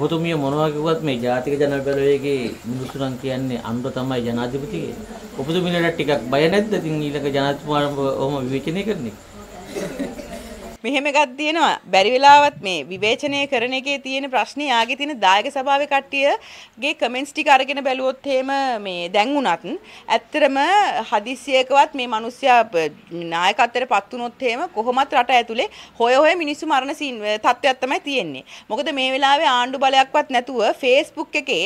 ඔබතුමිය මොනවා කිව්වත් මේ ජාතික ජනබලවේගයේ මිනිසුන් කියන්නේ අනුර තමයි ජනාධිපති කියලා. ඔබතුමියලට ටිකක් බය නැද්ද? ඉතින් ඊළඟ ජනාධිපතිතුමාම ඔහොම විවේචනය කරන්නේ. මෙහෙම එකක් තියෙනවා බැරි වෙලාවත් මේ විවේචනය කරන එකේ තියෙන ප්‍රශ්නේ යාගේ තියෙන දායක සභාවේ කට්ටියගේ කමෙන්ට්ස් ටික අරගෙන බැලුවොත් එහෙම මේ දැන් උනත් ඇත්තටම හදිසියකවත් මේ මිනිස්සයා නායකත්වයට පත් වුණොත් එහෙම කොහොමත් රට ඇතුලේ හොය හොය මිනිස්සු මරණ සීන් තත්ත්වයක් තමයි තියෙන්නේ. මොකද මේ වෙලාවේ ආණ්ඩු බලයක්වත් නැතුව Facebook එකේ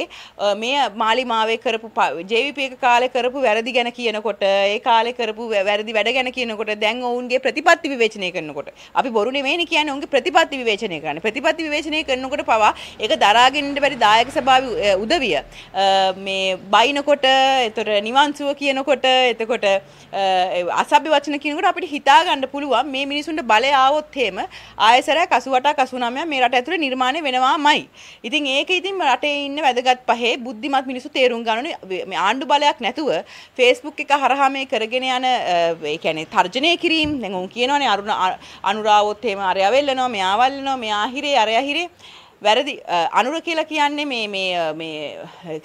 මේ මාලිමාවේ කරපු JVP එක කාලේ කරපු වැරදි ගැන කියනකොට ඒ කාලේ කරපු වැරදි වැඩ ගැන කියනකොට දැන් ඔවුන්ගේ ප්‍රතිපත්ති විවේචනය කරනකොට අපි අපි බොරු නෙමෙයිනේ කියන්නේ උන්ගේ ප්‍රතිපත්ති විවේචනය කරන්න. ප්‍රතිපත්ති විවේචනය කරනකොට පවා ඒක දරාගෙන ඉන්න බැරි දායක සභාවේ උදවිය මේ බයිනකොට එතකොට නිවන්සුව කියනකොට එතකොට අසභ්‍ය වචන කියනකොට අපිට හිතා ගන්න පුළුවන් මේ මිනිසුන්ට බලය ආවොත් එහෙම ආයසරයක් 88ක් 89ක් මේ රට ඇතුලේ නිර්මාණය වෙනවාමයි. ඉතින් ඒක ඉතින් රටේ ඉන්න වැදගත් පහේ බුද්ධිමත් මිනිස්සු තේරුම් ගන්න මේ ආණ්ඩු බලයක් නැතුව Facebook එක හරහා මේ කරගෙන යන ඒ කියන්නේ තර්ජනය කිරීම දැන් උන් කියනවනේ අරුණ අනුරා පුරාවොත් එහෙම අරයා වෙල්ලනවා මෙයා වල්ලනවා මෙයා හිරේ අරයා හිරේ වැරදි අනුර කියලා කියන්නේ මේ මේ මේ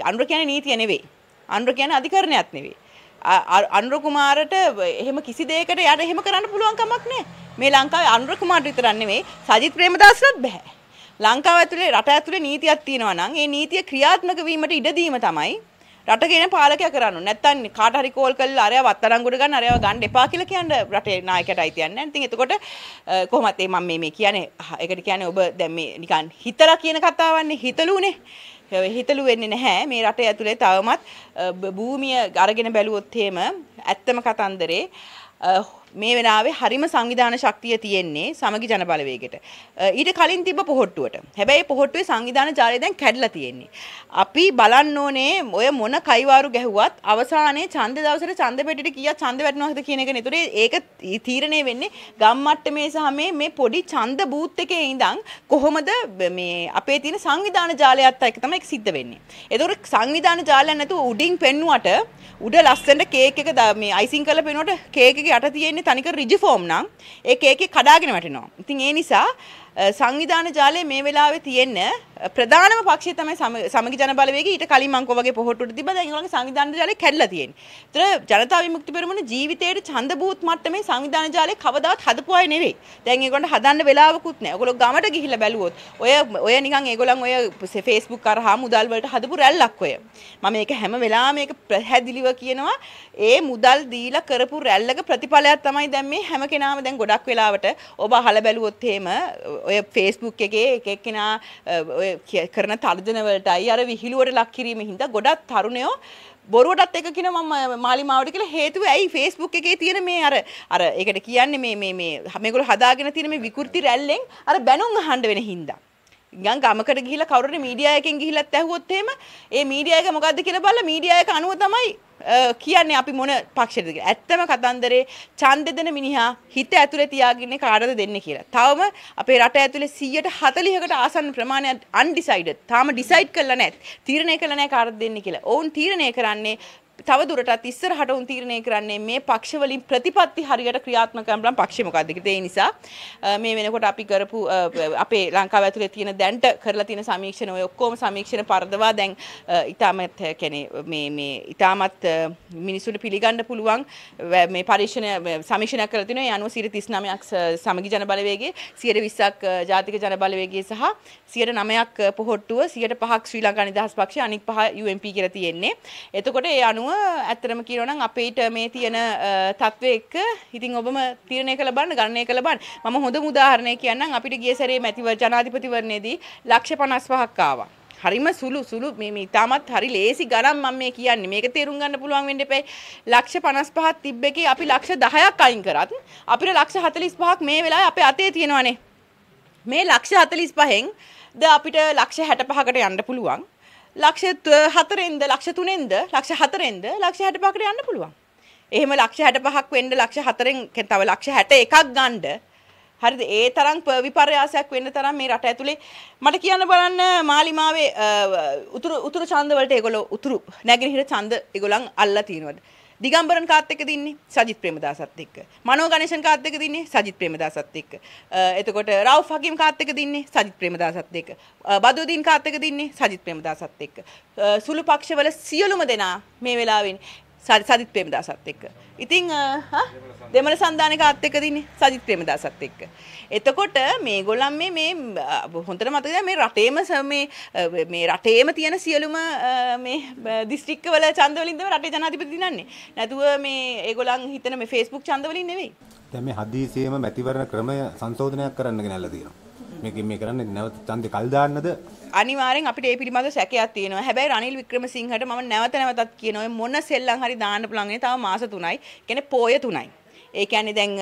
අනුර කියන්නේ නීතිය නෙවෙයි අනුර කියන්නේ අධිකරණයක් නෙවෙයි අනුර කුමාරට එහෙම කිසි දෙයකට යට එහෙම කරන්න පුළුවන් කමක් නැහැ මේ ලංකාවේ අනුර කුමාරට විතරක් නෙවෙයි සජිත් ප්‍රේමදාසටත් බෑ ලංකාව ඇතුලේ රට ඇතුලේ නීතියක් තියෙනවා නම් ඒ නීතිය ක්‍රියාත්මක වීමට ඉඩ දීම තමයි රටගෙන පාලකයා කරන්න. නැත්තම් කාට හරි කෝල් කරලා අරයා වත්තරංගුඩ ගන්න අරයා ගන්න එපා කියලා කියන්න රටේ නායකයටයි තියන්නේ. ඉතින් එතකොට කොහොමත් මේ මම මේ මේ කියන්නේ ඒකට කියන්නේ ඔබ දැන් මේ නිකන් හිතලා කියන කතාවන්නේ හිතලුනේ. හිතලු වෙන්නේ නැහැ මේ රටේ ඇතුලේ තවමත් භූමිය අරගෙන බැලුවොත් එහෙම ඇත්තම කතන්දරේ මේ වෙලාවේ හරිම සංවිධාන ශක්තිය තියෙන්නේ සමගි ජනබලවේගෙට. ඊට කලින් තිබ්බ පොහොට්ටුවට. හැබැයි පොහොට්ටුවේ සංවිධාන ජාලය දැන් කැඩලා තියෙන්නේ. අපි බලන්න ඕනේ ඔය මොන කයිවාරු ගැහුවත් අවසානයේ ඡන්ද දවසට ඡන්ද පෙට්ටියට කීයක් ඡන්ද වැටෙනවද කියන එක නෙතුරේ ඒක තීරණය වෙන්නේ ගම් මට්ටමේ සහ මේ මේ පොඩි ඡන්ද බූත් එකේ ඉඳන් කොහොමද මේ අපේ තියෙන සංවිධාන ජාලයත් එක්ක තමයි ඒක සිද්ධ වෙන්නේ. ඒතකොට සංවිධාන ජාලයක් නැතුව උඩින් පෙන්නුවට උඩ ලස්සනට කේක් එක මේ අයිසින් කරලා පෙන්නුවට කේක් එක යට තියෙන්නේ තනික රිජි ෆෝම් නම් ඒක ඒකේ කඩාගෙන වැටෙනවා. ඉතින් ඒ නිසා සංවිධාන ජාලය මේ වෙලාවේ තියෙන ප්‍රධානම පක්ෂය තමයි සමගි ජනබලවේගය ඊට කලින් මං ඔයගේ පොහොට්ටුවට තිබ්බා දැන් ඒගොල්ලන්ගේ සංවිධාන ජාලය කැඩලා තියෙන්නේ. ඒතර ජනතා විමුක්ති පෙරමුණ ජීවිතයේ ඡන්ද බූත් මට්ටමේ සංවිධාන ජාලය කවදාවත් හදපු අය නෙවෙයි. දැන් ඒගොල්ලන්ට හදන්න වෙලාවකුත් නැහැ. ඔයගොල්ලෝ ගමට ගිහිල්ලා බැලුවොත් ඔය ඔය නිකන් ඒගොල්ලන් ඔය Facebook කරහා මුදල් වලට හදපු රැල්ලක් ඔය. මම මේක හැම වෙලාවෙම මේක පැහැදිලිව කියනවා. ඒ මුදල් දීලා කරපු රැල්ලක ප්‍රතිඵලයක් තමයි දැන් මේ හැම කෙනාම දැන් ගොඩක් වෙලාවට ඔබ අහලා බැලුවොත් එහෙම ඔය ෆේස්බුක් එකේ එකක් කෙනා කරන තර්ජනවලටයි අර විහිළුවට ලක් කිරීම හින්දා ගොඩක් තරුණයෝ බොරුවටත් එක කියන මම මාලිමාවට කියලා හේතුව ඇයි Facebook එකේ තියෙන මේ අර අර ඒකට කියන්නේ මේ මේ මේ මේගොල්ලෝ හදාගෙන තියෙන මේ විකෘති රැල්ලෙන් අර බැනුම් අහන්න වෙන හින්දා ගන් ගමකට ගිහිල කවුරුර මීඩියා එකෙන් ගිහිලත් ඇහුවොත් එහෙම ඒ මීඩියා එක මොකද්ද කියලා බලලා මීඩියා එක අනුව තමයි කියන්නේ අපි මොන පක්ෂයටද කියලා. ඇත්තම කතන්දරේ ඡන්දෙ දෙන මිනිහා හිත ඇතුලේ තියාගන්නේ කාටද දෙන්නේ කියලා. තවම අපේ රට ඇතුලේ 140කට ආසන්න ප්‍රමාණයක් undecided. තාම decide කරලා නැහැ. තීරණය කරලා නැහැ කාටද දෙන්නේ කියලා. ඔවුන් තීරණය කරන්නේ තව දුරටත් ඉස්සරහට උන් තීරණය කරන්නේ මේ පක්ෂ වලින් ප්‍රතිපත්ති හරියට ක්‍රියාත්මක කරන පක්ෂය මොකක්ද කියලා. ඒ නිසා මේ වෙනකොට අපි කරපු අපේ ලංකාව ඇතුලේ තියෙන දැන්ට කරලා තියෙන සමීක්ෂණ ඔය ඔක්කොම සමීක්ෂණ පරදවා දැන් ඉතාමත් කියන්නේ මේ මේ ඉතාමත් මිනිසුන්ට පිළිගන්න පුළුවන් මේ පරීක්ෂණ සමීක්ෂණයක් කරලා තිනවා ඒ අනුව 39ක් සමගි ජනබලවේගයේ 120ක් ජාතික ජනබලවේගයේ සහ 109ක් පොහොට්ටුව 105ක් ශ්‍රී ලංකා නිදහස් පක්ෂය අනිත් පහ UMP කියලා තියෙන්නේ. එතකොට ඒ අනුව අනුව ඇත්තරම කියනවනම් අපේට මේ තියෙන තත්ත්වය එක්ක ඉතින් ඔබම තීරණය කළ බලන්න ගණනය කළ බලන්න. මම හොඳ උදාහරණයක් කියන්නම් අපිට ගිය සැරේ මැතිව ජනාධිපතිවරණයේදී ලක්ෂ 55ක් ආවා. හරිම සුළු සුළු මේ ඉතාමත් හරි ලේසි ගණන් මම මේ කියන්නේ. මේක තේරුම් ගන්න පුළුවන් වෙන්න එපයි. ලක්ෂ 55ක් තිබ්බ එකේ අපි ලක්ෂ 10ක් අයින් කරත් අපිට ලක්ෂ 45ක් මේ වෙලාවේ අපේ අතේ තියෙනවානේ. මේ ලක්ෂ 45න් ද අපිට ලක්ෂ 65කට යන්න පුළුවන්. ලක්ෂ හතරෙන්ද ලක්ෂ තුනෙන්ද ලක්ෂ හතරෙන්ද ලක්ෂ හැට පහකට යන්න පුළුවන්. එහෙම ලක්ෂ හැට පහක් වෙන්න ලක්ෂ හතරෙන් තව ලක්ෂ හැට එකක් ගණ්ඩ හරිද ඒ තරම් විපර්යාසයක් වෙන්න තරම් මේ රට ඇතුලේ මට කියන්න බලන්න මාලිමාවේ උතුරු උතුරු ඡන්ද වලට ඒගොල්ලෝ උතුරු නැගෙනහිර ඡන්ද ඒගොල්ලන් අල්ලලා තියෙනවද දිගම්බරන් කාත් එක්කද ඉන්නේ සජිත් ප්‍රේමදාසත් එක්ක. මනෝ ගණේෂන් කාත් එක්කද ඉන්නේ සජිත් ප්‍රේමදාසත් එක්ක. එතකොට රවුෆ් හකීම් කාත් එක්කද ඉන්නේ සජිත් ප්‍රේමදාසත් එක්ක. බදුදීන් කාත් එක්කද ඉන්නේ සජිත් ප්‍රේමදාසත් එක්ක. සුළු පක්ෂවල සියලුම දෙනා මේ වෙලාවෙන් සජිත් ප්‍රේමදාසත් එක්ක. ඉතින් දෙමළ සන්ධානකාත් එක්ක තින්නේ සජිත් ප්‍රේමදාසත් එක්ක. එතකොට මේගොල්ලන් මේ මේ හොඳට මතකද මේ රටේම මේ මේ රටේම තියෙන සියලුම මේ දිස්ත්‍රික්ක වල ඡන්ද වලින් තමයි රටේ ජනාධිපති දිනන්නේ. නැතුව මේ ඒගොල්ලන් හිතන මේ Facebook ඡන්ද වලින් නෙවෙයි. දැන් මේ හදීසියේම මැතිවරණ ක්‍රමය සංශෝධනයක් කරන්න ගෙනල්ලා තියෙනවා. මේක මේ කරන්නේ නැවත ඡන්දේ කල් දාන්නද අනිවාර්යෙන් අපිට ඒ පිළිබඳ සැකයක් තියෙනවා. හැබැයි රනිල් වික්‍රමසිංහට මම නැවත නැවතත් කියනවා මොන සෙල්ලම් හරි දාන්න පුළුවන්න්නේ තව මාස 3යි. කියන්නේ පෝය 3යි. ඒ කියන්නේ දැන්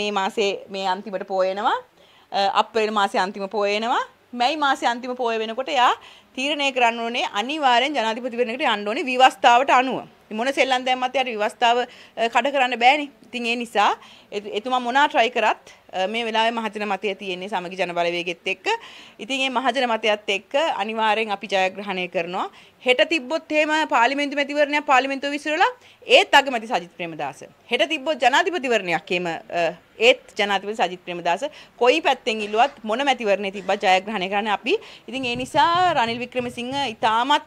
මේ මාසේ මේ අන්තිමට පෝයනවා. අප්‍රේල් මාසේ අන්තිම පෝයනවා. මැයි මාසේ අන්තිම පෝය වෙනකොට එයා තීරණය කරන්න ඕනේ අනිවාර්යෙන් ජනාධිපතිවරණයකට යන්න ඕනේ විවස්ථාවට අනුව. මොන සෙල්ලම් දැම්මත් යාට විවස්ථාව කඩ කරන්න බෑනේ. ඉතින් ඒ නිසා එතුමා මොනා try කරත් මේ වෙලාවේ මහජන මතය තියෙන්නේ සමගි ජනබලවේගෙත් එක්ක. ඉතින් මේ මහජන මතයත් එක්ක අනිවාර්යෙන් අපි ජයග්‍රහණය කරනවා. හෙට තිබ්බොත් එහෙම පාර්ලිමේන්තු මැතිවරණයක් පාර්ලිමේන්තුව විසිරලා ඒත් අගමැති සජිත් ප්‍රේමදාස. හෙට තිබ්බොත් ජනාධිපතිවරණයක් එහෙම ඒත් ජනාධිපති සජිත් ප්‍රේමදාස කොයි පැත්තෙන් ඉල්ලුවත් මොන මැතිවරණේ තිබ්බත් ජයග්‍රහණය කරන්න අපි. ඉතින් ඒ නිසා රනිල් වික්‍රමසිංහ ඉතාමත්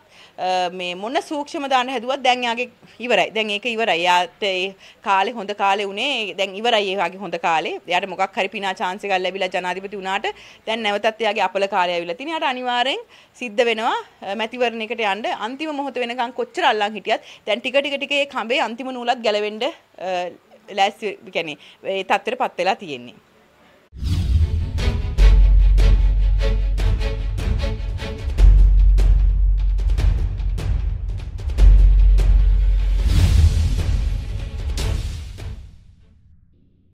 මේ මොන සූක්ෂම දාන්න හැදුවත් දැන් යාගේ ඉවරයි. දැන් ඒක ඉවරයි. යාත් ඒ කාලේ හොඳ කාලේ උනේ දැන් ඉවරයි ඒ වගේ හොඳ කාලේ. එයාට මොකක් හරි පිනා chance එකක් ලැබිලා ජනාධිපති වුණාට දැන් නැවතත් එයාගේ අපල කාලය ආවිලා තියෙන. එයාට අනිවාර්යෙන් සිද්ධ වෙනවා මැතිවරණයකට යන්න අන්තිම මොහොත වෙනකන් කොච්චර අල්ලන් හිටියත් දැන් ටික ටික ටික ඒ කඹේ අන්තිම නූලත් ගැලවෙන්න ලෑස්ති يعني ඒ තත්ත්වෙට පත් වෙලා තියෙන්නේ.